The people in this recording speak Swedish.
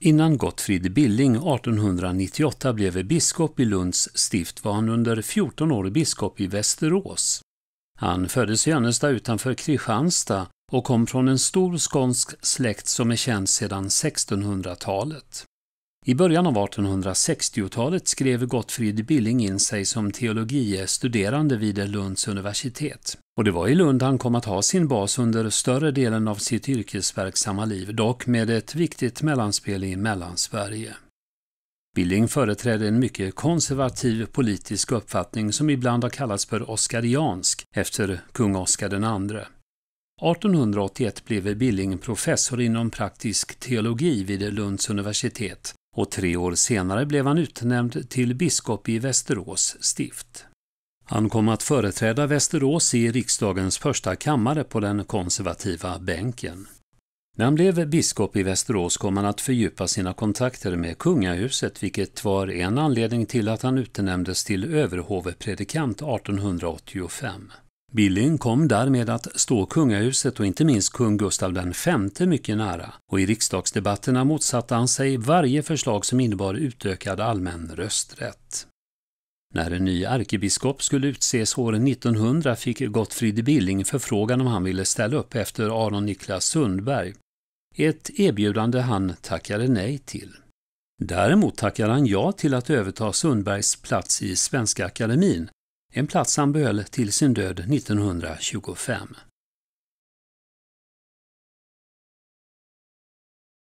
Innan Gottfrid Billing 1898 blev biskop i Lunds stift var han under 14 år biskop i Västerås. Han föddes i Önnestad utanför Kristianstad och kom från en stor skånsk släkt som är känd sedan 1600-talet. I början av 1860-talet skrev Gottfrid Billing in sig som teologie-studerande vid Lunds universitet. Och det var i Lund han kom att ha sin bas under större delen av sitt yrkesverksamma liv, dock med ett viktigt mellanspel i Mellansverige. Billing företrädde en mycket konservativ politisk uppfattning som ibland har kallats för oskariansk efter kung Oskar II. 1881 blev Billing professor inom praktisk teologi vid Lunds universitet och tre år senare blev han utnämnd till biskop i Västerås stift. Han kom att företräda Västerås i riksdagens första kammare på den konservativa bänken. När han blev biskop i Västerås kom han att fördjupa sina kontakter med kungahuset vilket var en anledning till att han utnämndes till överhovpredikant 1885. Billing kom därmed att stå kungahuset och inte minst kung Gustav V mycket nära och i riksdagsdebatterna motsatte han sig varje förslag som innebar utökad allmän rösträtt. När en ny ärkebiskop skulle utses år 1900 fick Gottfrid Billing förfrågan om han ville ställa upp efter Aron Niklas Sundberg. Ett erbjudande han tackade nej till. Däremot tackade han ja till att överta Sundbergs plats i Svenska Akademin en plats han behöll till sin död 1925.